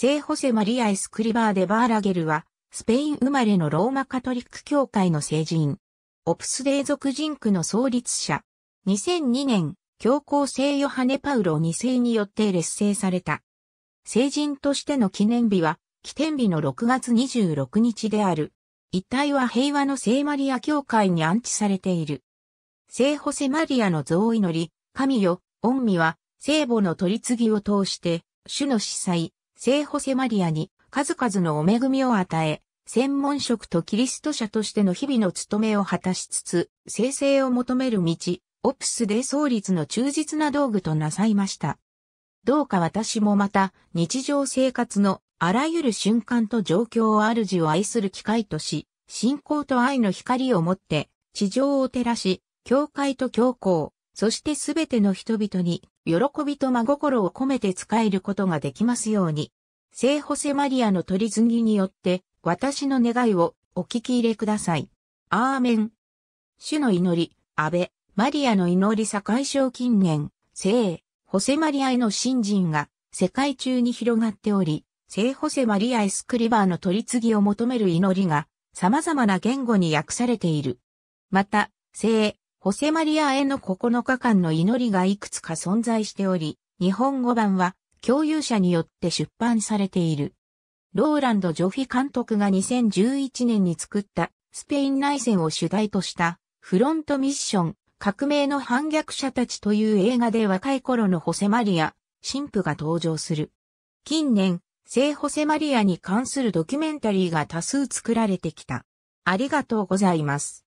聖ホセマリア・エスクリバー・デ・バーラゲルは、スペイン生まれのローマカトリック教会の聖人。オプスデー族人区の創立者。2002年、教皇聖ヨハネ・パウロ2世によって劣勢された。聖人としての記念日は、起点日の6月26日である。一帯は平和の聖マリア教会に安置されている。聖ホセマリアの像祈り、神よ、御身は、聖母の取り次ぎを通して、主の司祭、聖ホセマリアに数々のお恵みを与え、専門職とキリスト者としての日々の務めを果たしつつ、生成を求める道、オプスで創立の忠実な道具となさいました。どうか私もまた、日常生活のあらゆる瞬間と状況を主を愛する機会とし、信仰と愛の光をもって、地上を照らし、教会と教皇、そしてすべての人々に、喜びと真心を込めて使えることができますように。聖ホセマリアの取り継ぎによって、私の願いをお聞き入れください。アーメン。主の祈り、安倍、マリアの祈り堺賞近年、聖、ホセマリアへの信心が世界中に広がっており、聖ホセマリア・エスクリバーの取り継ぎを求める祈りが様々な言語に訳されている。また、聖、ホセマリアへの9日間の祈りがいくつか存在しており、日本語版は共有者によって出版されている。ローランド・ジョフィ監督が2011年に作ったスペイン内戦を主題としたフロントミッション革命の反逆者たちという映画で若い頃のホセマリア、神父が登場する。近年、聖ホセマリアに関するドキュメンタリーが多数作られてきた。ありがとうございます。